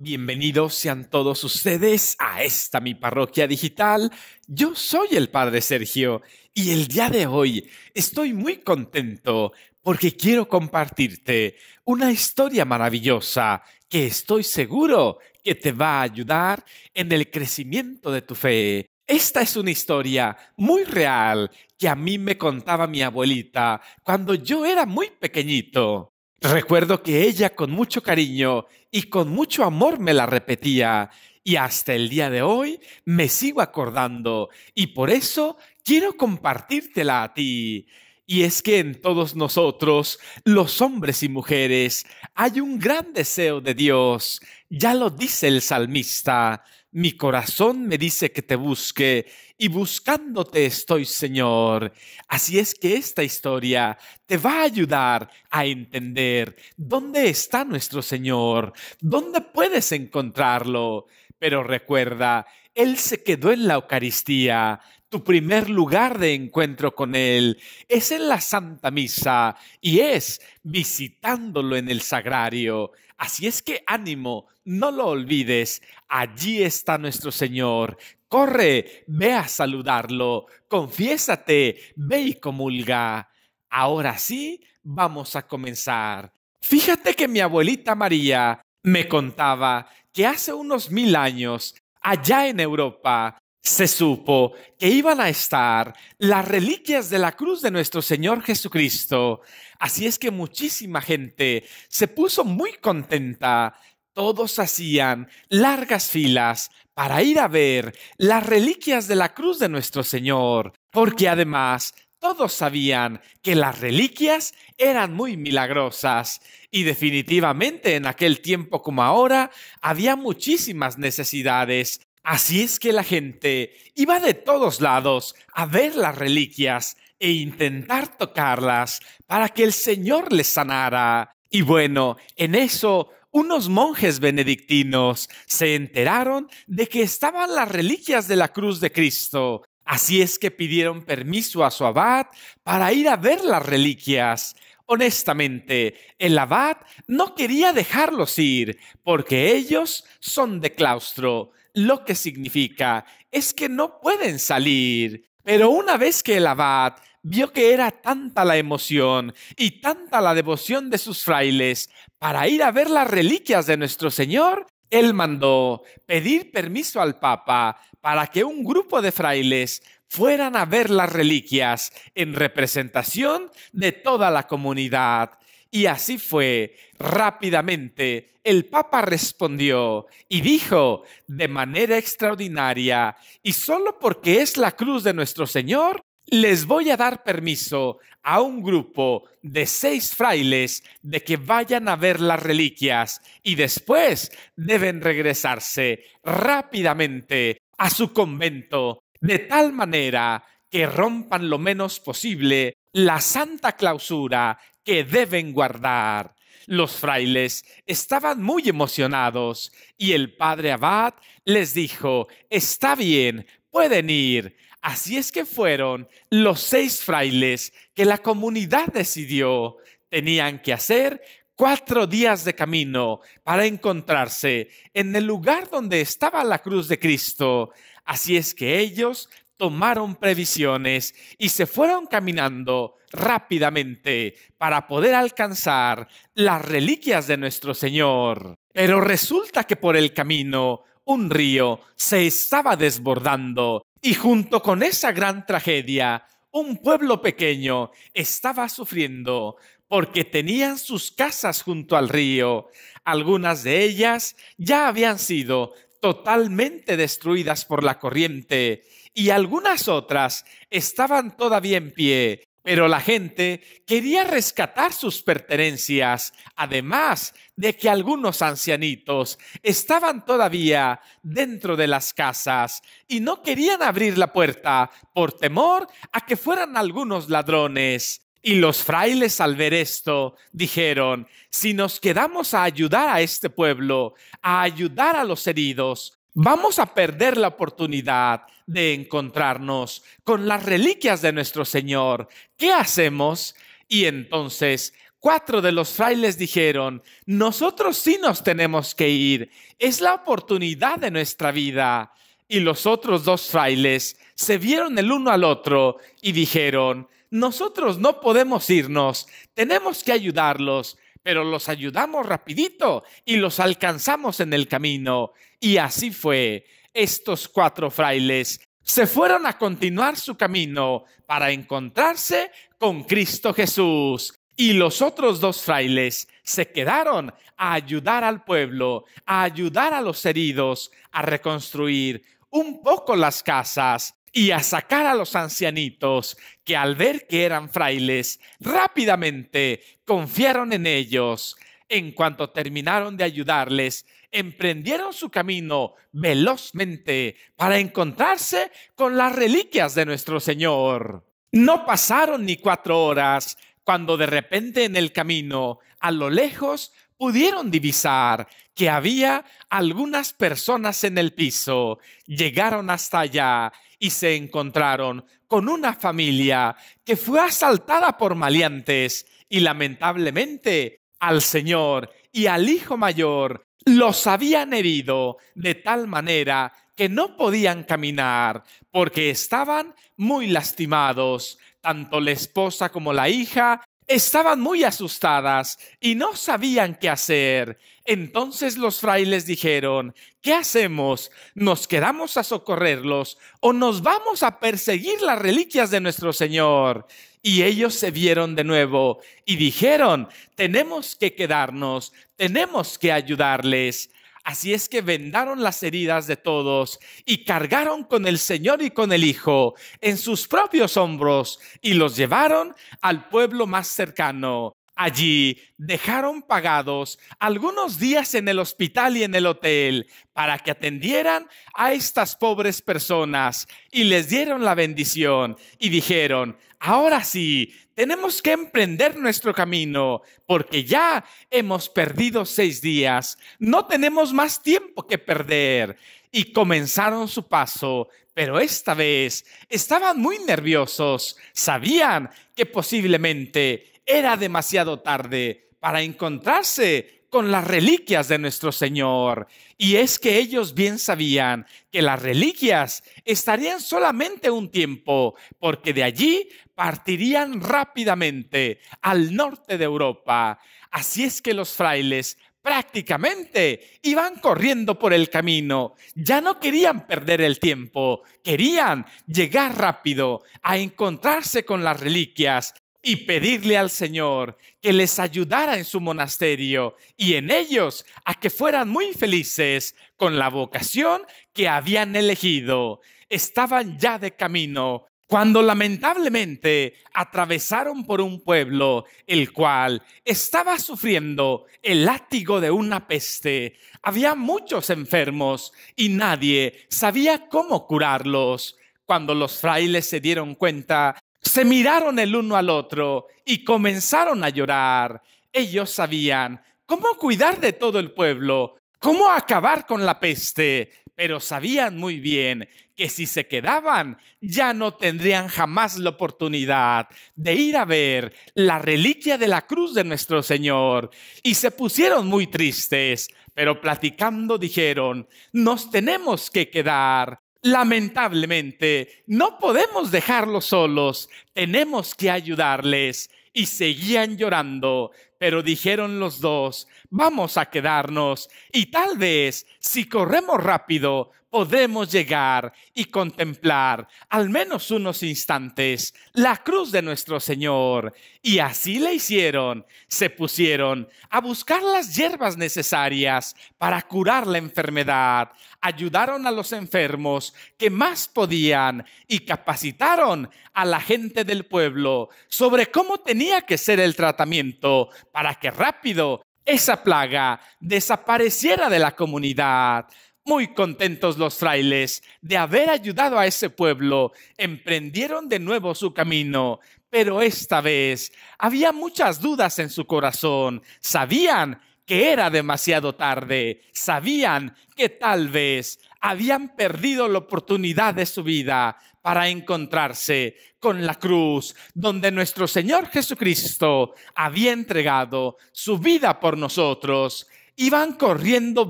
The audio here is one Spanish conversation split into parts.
Bienvenidos sean todos ustedes a esta mi parroquia digital. Yo soy el Padre Sergio y el día de hoy estoy muy contento porque quiero compartirte una historia maravillosa que estoy seguro que te va a ayudar en el crecimiento de tu fe. Esta es una historia muy real que a mí me contaba mi abuelita cuando yo era muy pequeñito. Recuerdo que ella con mucho cariño y con mucho amor me la repetía y hasta el día de hoy me sigo acordando y por eso quiero compartírtela a ti. Y es que en todos nosotros, los hombres y mujeres, hay un gran deseo de Dios. Ya lo dice el salmista. Mi corazón me dice que te busque y buscándote estoy, Señor. Así es que esta historia te va a ayudar a entender dónde está nuestro Señor, dónde puedes encontrarlo. Pero recuerda, Él se quedó en la Eucaristía. Tu primer lugar de encuentro con Él es en la Santa Misa y es visitándolo en el Sagrario. Así es que ánimo, no lo olvides, allí está nuestro Señor. Corre, ve a saludarlo, confiésate, ve y comulga. Ahora sí, vamos a comenzar. Fíjate que mi abuelita María me contaba que hace unos mil años, allá en Europa, se supo que iban a estar las reliquias de la cruz de nuestro Señor Jesucristo. Así es que muchísima gente se puso muy contenta todos hacían largas filas para ir a ver las reliquias de la cruz de nuestro Señor, porque además todos sabían que las reliquias eran muy milagrosas y definitivamente en aquel tiempo como ahora había muchísimas necesidades. Así es que la gente iba de todos lados a ver las reliquias e intentar tocarlas para que el Señor les sanara. Y bueno, en eso unos monjes benedictinos se enteraron de que estaban las reliquias de la cruz de Cristo. Así es que pidieron permiso a su abad para ir a ver las reliquias. Honestamente, el abad no quería dejarlos ir, porque ellos son de claustro, lo que significa es que no pueden salir. Pero una vez que el abad vio que era tanta la emoción y tanta la devoción de sus frailes para ir a ver las reliquias de nuestro Señor, él mandó pedir permiso al Papa para que un grupo de frailes fueran a ver las reliquias en representación de toda la comunidad. Y así fue. Rápidamente el Papa respondió y dijo de manera extraordinaria, y solo porque es la cruz de nuestro Señor, les voy a dar permiso a un grupo de seis frailes de que vayan a ver las reliquias y después deben regresarse rápidamente a su convento de tal manera que rompan lo menos posible la santa clausura que deben guardar. Los frailes estaban muy emocionados y el padre abad les dijo, está bien, pueden ir. Así es que fueron los seis frailes que la comunidad decidió tenían que hacer cuatro días de camino para encontrarse en el lugar donde estaba la cruz de Cristo. Así es que ellos tomaron previsiones y se fueron caminando rápidamente para poder alcanzar las reliquias de nuestro Señor. Pero resulta que por el camino un río se estaba desbordando y junto con esa gran tragedia un pueblo pequeño estaba sufriendo porque tenían sus casas junto al río. Algunas de ellas ya habían sido totalmente destruidas por la corriente y algunas otras estaban todavía en pie, pero la gente quería rescatar sus pertenencias, además de que algunos ancianitos estaban todavía dentro de las casas y no querían abrir la puerta por temor a que fueran algunos ladrones. Y los frailes al ver esto dijeron, si nos quedamos a ayudar a este pueblo, a ayudar a los heridos, vamos a perder la oportunidad de encontrarnos con las reliquias de nuestro Señor. ¿Qué hacemos? Y entonces cuatro de los frailes dijeron, nosotros sí nos tenemos que ir, es la oportunidad de nuestra vida. Y los otros dos frailes se vieron el uno al otro y dijeron, nosotros no podemos irnos, tenemos que ayudarlos, pero los ayudamos rapidito y los alcanzamos en el camino. Y así fue estos cuatro frailes se fueron a continuar su camino para encontrarse con Cristo Jesús. Y los otros dos frailes se quedaron a ayudar al pueblo, a ayudar a los heridos, a reconstruir un poco las casas y a sacar a los ancianitos que al ver que eran frailes, rápidamente confiaron en ellos, en cuanto terminaron de ayudarles, emprendieron su camino velozmente para encontrarse con las reliquias de nuestro Señor. No pasaron ni cuatro horas cuando de repente en el camino, a lo lejos, pudieron divisar que había algunas personas en el piso. Llegaron hasta allá y se encontraron con una familia que fue asaltada por maleantes y lamentablemente al Señor y al Hijo Mayor los habían herido de tal manera que no podían caminar porque estaban muy lastimados, tanto la esposa como la hija Estaban muy asustadas y no sabían qué hacer. Entonces los frailes dijeron, ¿qué hacemos? ¿Nos quedamos a socorrerlos o nos vamos a perseguir las reliquias de nuestro Señor? Y ellos se vieron de nuevo y dijeron, tenemos que quedarnos, tenemos que ayudarles. Así es que vendaron las heridas de todos y cargaron con el Señor y con el Hijo en sus propios hombros y los llevaron al pueblo más cercano Allí dejaron pagados algunos días en el hospital y en el hotel para que atendieran a estas pobres personas y les dieron la bendición y dijeron, ahora sí, tenemos que emprender nuestro camino porque ya hemos perdido seis días, no tenemos más tiempo que perder. Y comenzaron su paso pero esta vez estaban muy nerviosos, sabían que posiblemente era demasiado tarde para encontrarse con las reliquias de nuestro Señor. Y es que ellos bien sabían que las reliquias estarían solamente un tiempo, porque de allí partirían rápidamente al norte de Europa. Así es que los frailes prácticamente iban corriendo por el camino. Ya no querían perder el tiempo, querían llegar rápido a encontrarse con las reliquias y pedirle al Señor que les ayudara en su monasterio y en ellos a que fueran muy felices con la vocación que habían elegido. Estaban ya de camino cuando lamentablemente atravesaron por un pueblo el cual estaba sufriendo el látigo de una peste. Había muchos enfermos y nadie sabía cómo curarlos. Cuando los frailes se dieron cuenta se miraron el uno al otro y comenzaron a llorar. Ellos sabían cómo cuidar de todo el pueblo, cómo acabar con la peste, pero sabían muy bien que si se quedaban ya no tendrían jamás la oportunidad de ir a ver la reliquia de la cruz de nuestro Señor. Y se pusieron muy tristes, pero platicando dijeron, nos tenemos que quedar Lamentablemente, no podemos dejarlos solos, tenemos que ayudarles. Y seguían llorando. Pero dijeron los dos, vamos a quedarnos y tal vez si corremos rápido podemos llegar y contemplar al menos unos instantes la cruz de nuestro Señor. Y así le hicieron, se pusieron a buscar las hierbas necesarias para curar la enfermedad, ayudaron a los enfermos que más podían y capacitaron a la gente del pueblo sobre cómo tenía que ser el tratamiento para que rápido esa plaga desapareciera de la comunidad. Muy contentos los frailes de haber ayudado a ese pueblo, emprendieron de nuevo su camino, pero esta vez había muchas dudas en su corazón. Sabían que era demasiado tarde, sabían que tal vez habían perdido la oportunidad de su vida para encontrarse con la cruz, donde nuestro Señor Jesucristo había entregado su vida por nosotros. Iban corriendo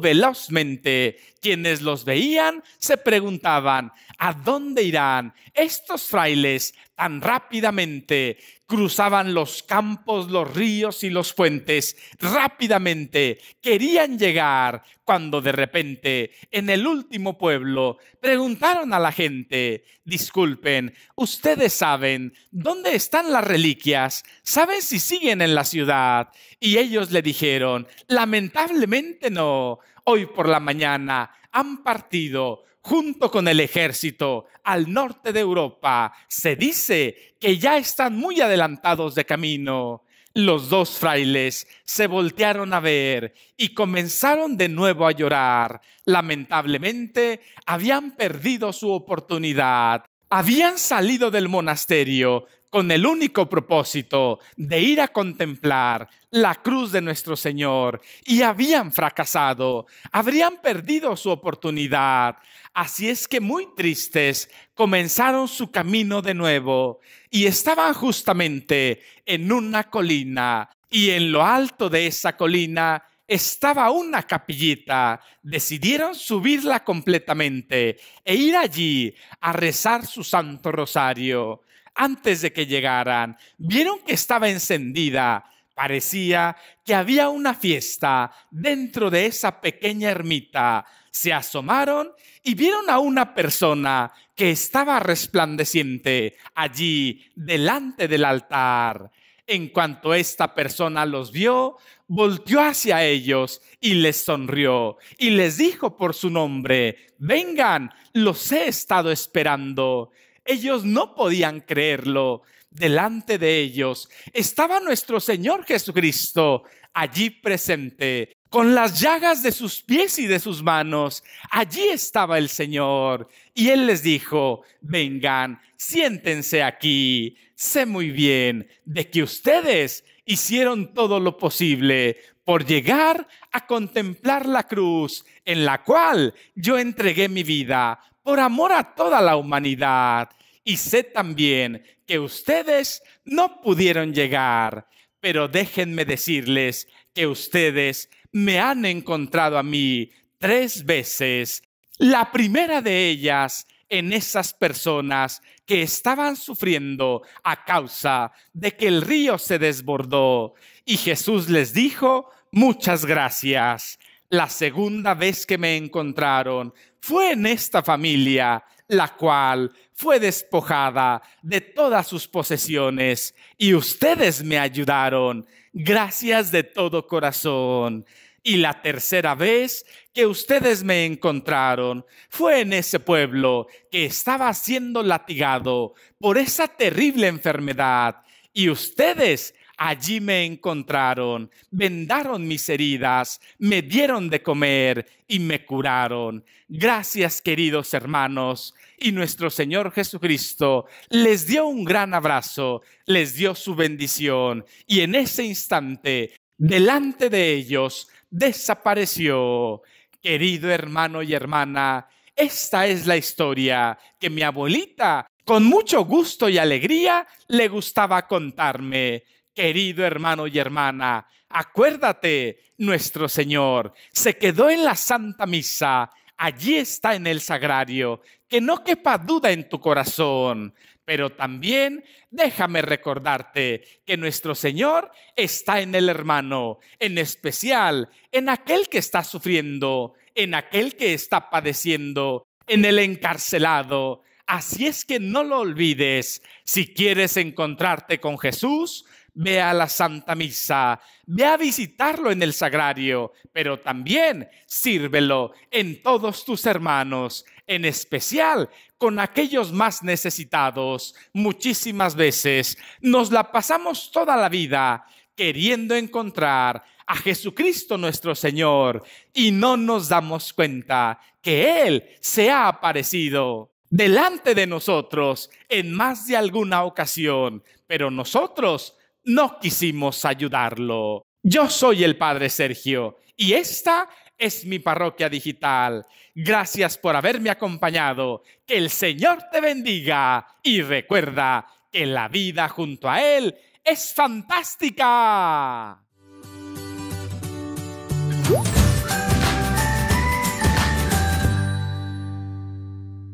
velozmente. Quienes los veían se preguntaban, ¿a dónde irán estos frailes tan rápidamente? cruzaban los campos, los ríos y los fuentes rápidamente. Querían llegar cuando de repente en el último pueblo preguntaron a la gente, disculpen, ustedes saben dónde están las reliquias, saben si siguen en la ciudad. Y ellos le dijeron, lamentablemente no, hoy por la mañana han partido junto con el ejército al norte de Europa, se dice que ya están muy adelantados de camino. Los dos frailes se voltearon a ver y comenzaron de nuevo a llorar. Lamentablemente, habían perdido su oportunidad. Habían salido del monasterio, con el único propósito de ir a contemplar la cruz de nuestro Señor y habían fracasado, habrían perdido su oportunidad. Así es que muy tristes comenzaron su camino de nuevo y estaban justamente en una colina y en lo alto de esa colina estaba una capillita. Decidieron subirla completamente e ir allí a rezar su Santo Rosario antes de que llegaran, vieron que estaba encendida. Parecía que había una fiesta dentro de esa pequeña ermita. Se asomaron y vieron a una persona que estaba resplandeciente allí delante del altar. En cuanto esta persona los vio, volteó hacia ellos y les sonrió y les dijo por su nombre, vengan, los he estado esperando. Ellos no podían creerlo. Delante de ellos estaba nuestro Señor Jesucristo, allí presente, con las llagas de sus pies y de sus manos. Allí estaba el Señor. Y Él les dijo, vengan, siéntense aquí. Sé muy bien de que ustedes hicieron todo lo posible por llegar a contemplar la cruz en la cual yo entregué mi vida por amor a toda la humanidad. Y sé también que ustedes no pudieron llegar, pero déjenme decirles que ustedes me han encontrado a mí tres veces. La primera de ellas en esas personas que estaban sufriendo a causa de que el río se desbordó. Y Jesús les dijo, muchas gracias. La segunda vez que me encontraron fue en esta familia la cual fue despojada de todas sus posesiones y ustedes me ayudaron. Gracias de todo corazón. Y la tercera vez que ustedes me encontraron fue en ese pueblo que estaba siendo latigado por esa terrible enfermedad y ustedes Allí me encontraron, vendaron mis heridas, me dieron de comer y me curaron. Gracias queridos hermanos. Y nuestro Señor Jesucristo les dio un gran abrazo, les dio su bendición y en ese instante, delante de ellos, desapareció. Querido hermano y hermana, esta es la historia que mi abuelita con mucho gusto y alegría le gustaba contarme, querido hermano y hermana, acuérdate, nuestro Señor se quedó en la Santa Misa, allí está en el sagrario, que no quepa duda en tu corazón, pero también déjame recordarte que nuestro Señor está en el hermano, en especial en aquel que está sufriendo, en aquel que está padeciendo, en el encarcelado, Así es que no lo olvides. Si quieres encontrarte con Jesús, ve a la Santa Misa, ve a visitarlo en el sagrario, pero también sírvelo en todos tus hermanos, en especial con aquellos más necesitados. Muchísimas veces nos la pasamos toda la vida queriendo encontrar a Jesucristo nuestro Señor y no nos damos cuenta que Él se ha aparecido delante de nosotros en más de alguna ocasión, pero nosotros no quisimos ayudarlo. Yo soy el Padre Sergio y esta es mi parroquia digital. Gracias por haberme acompañado. Que el Señor te bendiga y recuerda que la vida junto a Él es fantástica.